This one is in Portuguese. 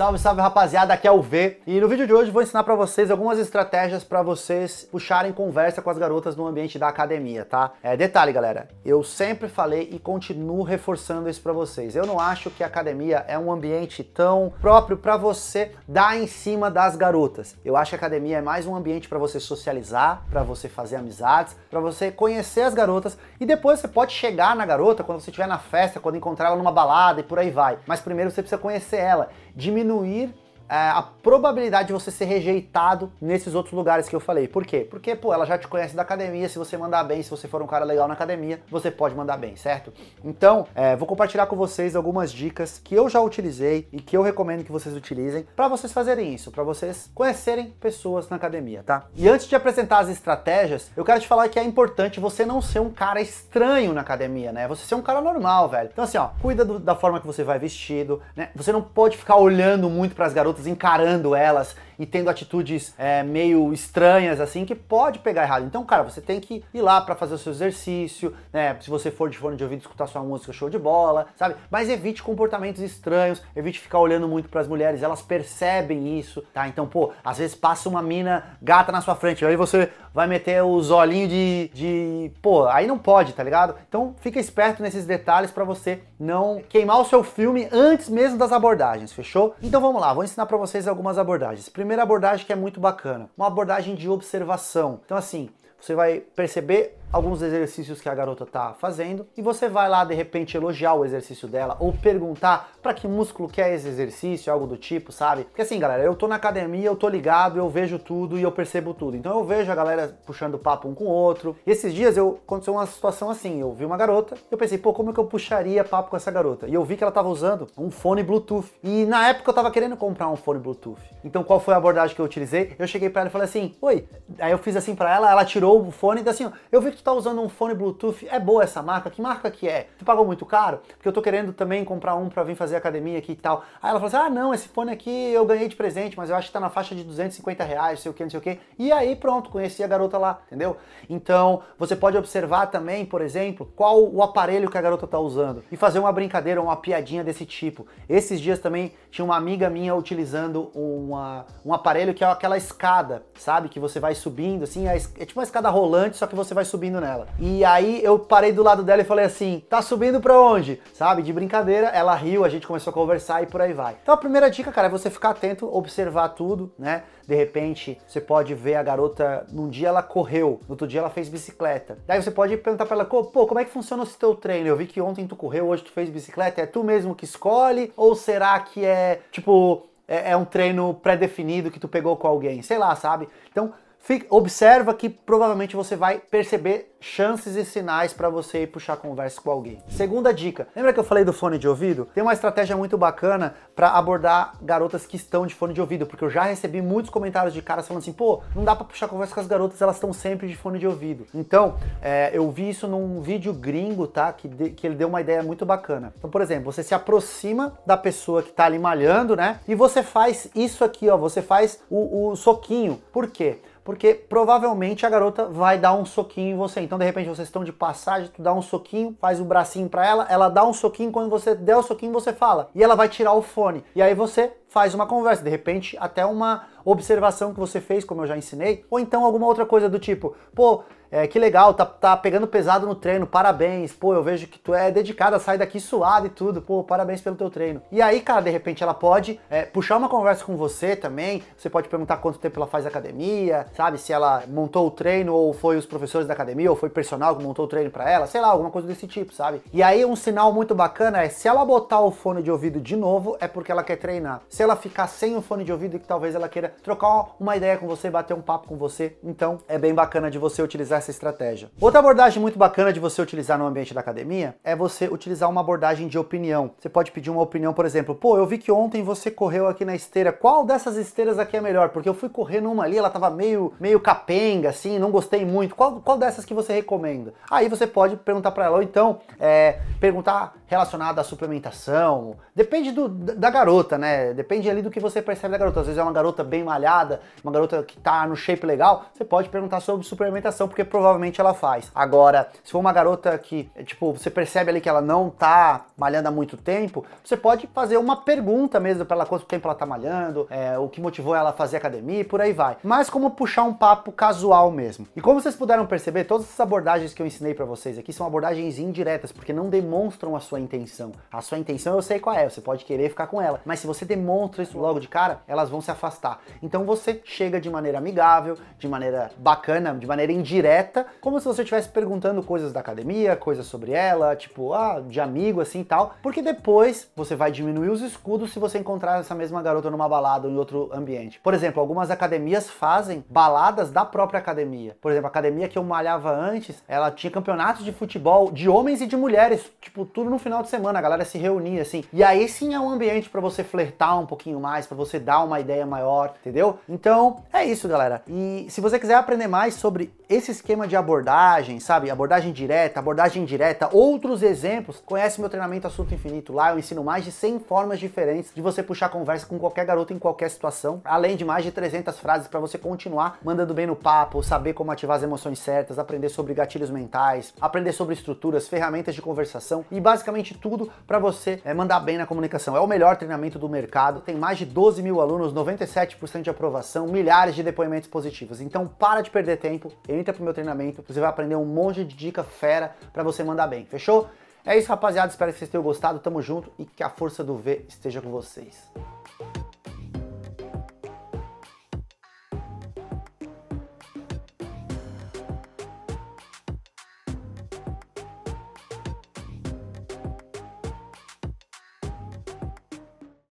Salve, salve rapaziada, aqui é o V e no vídeo de hoje vou ensinar para vocês algumas estratégias para vocês puxarem conversa com as garotas no ambiente da academia, tá? É, detalhe, galera, eu sempre falei e continuo reforçando isso para vocês. Eu não acho que a academia é um ambiente tão próprio para você dar em cima das garotas. Eu acho que a academia é mais um ambiente para você socializar, para você fazer amizades, para você conhecer as garotas e depois você pode chegar na garota quando você estiver na festa, quando encontrar ela numa balada e por aí vai. Mas primeiro você precisa conhecer ela, diminuir diminuir é, a probabilidade de você ser rejeitado nesses outros lugares que eu falei. Por quê? Porque, pô, ela já te conhece da academia, se você mandar bem, se você for um cara legal na academia, você pode mandar bem, certo? Então, é, vou compartilhar com vocês algumas dicas que eu já utilizei e que eu recomendo que vocês utilizem para vocês fazerem isso, para vocês conhecerem pessoas na academia, tá? E antes de apresentar as estratégias, eu quero te falar que é importante você não ser um cara estranho na academia, né? Você ser um cara normal, velho. Então, assim, ó, cuida do, da forma que você vai vestido, né? Você não pode ficar olhando muito para as garotas encarando elas e tendo atitudes é, meio estranhas, assim, que pode pegar errado. Então, cara, você tem que ir lá para fazer o seu exercício, né? Se você for de fone de ouvido, escutar sua música show de bola, sabe? Mas evite comportamentos estranhos, evite ficar olhando muito para as mulheres, elas percebem isso, tá? Então, pô, às vezes passa uma mina gata na sua frente, aí você vai meter os olhinhos de, de. Pô, aí não pode, tá ligado? Então, fica esperto nesses detalhes para você não queimar o seu filme antes mesmo das abordagens, fechou? Então vamos lá, vou ensinar para vocês algumas abordagens. Primeiro, primeira abordagem que é muito bacana, uma abordagem de observação. Então assim, você vai perceber alguns exercícios que a garota tá fazendo e você vai lá de repente elogiar o exercício dela ou perguntar para que músculo que é esse exercício, algo do tipo, sabe? Porque assim, galera, eu tô na academia, eu tô ligado, eu vejo tudo e eu percebo tudo. Então eu vejo a galera puxando papo um com o outro. E esses dias eu aconteceu uma situação assim, eu vi uma garota, eu pensei, pô, como é que eu puxaria papo com essa garota? E eu vi que ela tava usando um fone Bluetooth. E na época eu tava querendo comprar um fone Bluetooth. Então qual foi a abordagem que eu utilizei? Eu cheguei para ela e falei assim: "Oi". Aí eu fiz assim para ela, ela tirou o fone e disse assim, eu vi que tu tá usando um fone Bluetooth, é boa essa marca? Que marca que é? Tu pagou muito caro? Porque eu tô querendo também comprar um para vir fazer academia aqui e tal. Aí ela falou assim, ah não, esse fone aqui eu ganhei de presente, mas eu acho que tá na faixa de 250 reais, sei o que, não sei o que. E aí pronto, conheci a garota lá, entendeu? Então você pode observar também, por exemplo, qual o aparelho que a garota tá usando e fazer uma brincadeira, uma piadinha desse tipo. Esses dias também tinha uma amiga minha utilizando uma, um aparelho que é aquela escada, sabe? Que você vai subindo assim, é tipo uma escada rolante, só que você vai subindo subindo nela. E aí eu parei do lado dela e falei assim: tá subindo pra onde? Sabe? De brincadeira, ela riu, a gente começou a conversar e por aí vai. Então a primeira dica, cara, é você ficar atento, observar tudo, né? De repente, você pode ver a garota, num dia ela correu, no outro dia ela fez bicicleta. Daí você pode perguntar pra ela, pô, como é que funciona esse teu treino? Eu vi que ontem tu correu, hoje tu fez bicicleta, é tu mesmo que escolhe? Ou será que é, tipo, é, é um treino pré-definido que tu pegou com alguém? Sei lá, sabe? Então, Fica, observa que provavelmente você vai perceber chances e sinais para você ir puxar conversa com alguém. Segunda dica, lembra que eu falei do fone de ouvido? Tem uma estratégia muito bacana para abordar garotas que estão de fone de ouvido, porque eu já recebi muitos comentários de caras falando assim, pô, não dá para puxar conversa com as garotas, elas estão sempre de fone de ouvido. Então, é, eu vi isso num vídeo gringo, tá? Que, de, que ele deu uma ideia muito bacana. Então, por exemplo, você se aproxima da pessoa que tá ali malhando, né? E você faz isso aqui, ó, você faz o, o soquinho. Por quê? porque provavelmente a garota vai dar um soquinho em você. Então, de repente, vocês estão de passagem, tu dá um soquinho, faz o bracinho para ela, ela dá um soquinho, quando você der o soquinho, você fala. E ela vai tirar o fone. E aí você faz uma conversa, de repente até uma observação que você fez, como eu já ensinei, ou então alguma outra coisa do tipo, pô, é, que legal, tá, tá pegando pesado no treino, parabéns, pô, eu vejo que tu é dedicada, sai daqui suado e tudo, pô, parabéns pelo teu treino. E aí, cara, de repente ela pode é, puxar uma conversa com você também, você pode perguntar quanto tempo ela faz academia, sabe, se ela montou o treino ou foi os professores da academia ou foi personal que montou o treino para ela, sei lá, alguma coisa desse tipo, sabe? E aí um sinal muito bacana é se ela botar o fone de ouvido de novo, é porque ela quer treinar. Se se ela ficar sem o fone de ouvido e que talvez ela queira trocar uma ideia com você, bater um papo com você. Então é bem bacana de você utilizar essa estratégia. Outra abordagem muito bacana de você utilizar no ambiente da academia é você utilizar uma abordagem de opinião. Você pode pedir uma opinião, por exemplo, pô, eu vi que ontem você correu aqui na esteira, qual dessas esteiras aqui é melhor? Porque eu fui correr numa ali, ela tava meio, meio capenga, assim, não gostei muito. Qual, qual dessas que você recomenda? Aí você pode perguntar para ela, ou então é, perguntar relacionado à suplementação. Depende do, da garota, né? Depende Depende ali do que você percebe da garota. Às vezes é uma garota bem malhada, uma garota que tá no shape legal, você pode perguntar sobre suplementação, porque provavelmente ela faz. Agora, se for uma garota que, é, tipo, você percebe ali que ela não tá malhando há muito tempo, você pode fazer uma pergunta mesmo para ela quanto tempo ela tá malhando, é, o que motivou ela a fazer academia e por aí vai. Mas como puxar um papo casual mesmo. E como vocês puderam perceber, todas essas abordagens que eu ensinei para vocês aqui são abordagens indiretas, porque não demonstram a sua intenção. A sua intenção eu sei qual é, você pode querer ficar com ela, mas se você demonstra contra isso logo de cara, elas vão se afastar. Então você chega de maneira amigável, de maneira bacana, de maneira indireta, como se você estivesse perguntando coisas da academia, coisas sobre ela, tipo, ah, de amigo assim e tal, porque depois você vai diminuir os escudos se você encontrar essa mesma garota numa balada ou em outro ambiente. Por exemplo, algumas academias fazem baladas da própria academia. Por exemplo, a academia que eu malhava antes, ela tinha campeonatos de futebol de homens e de mulheres, tipo, tudo no final de semana, a galera se reunia assim. E aí sim é um ambiente para você flertar um pouquinho mais, para você dar uma ideia maior, entendeu? Então é isso, galera. E se você quiser aprender mais sobre esse esquema de abordagem, sabe? Abordagem direta, abordagem indireta, outros exemplos, conhece meu treinamento Assunto Infinito. Lá eu ensino mais de 100 formas diferentes de você puxar conversa com qualquer garoto em qualquer situação, além de mais de 300 frases para você continuar mandando bem no papo, saber como ativar as emoções certas, aprender sobre gatilhos mentais, aprender sobre estruturas, ferramentas de conversação e basicamente tudo para você é, mandar bem na comunicação. É o melhor treinamento do mercado tem mais de 12 mil alunos, 97% de aprovação, milhares de depoimentos positivos. Então para de perder tempo, entra pro meu treinamento, você vai aprender um monte de dica fera para você mandar bem, fechou? É isso, rapaziada. Espero que vocês tenham gostado. Tamo junto e que a força do V esteja com vocês.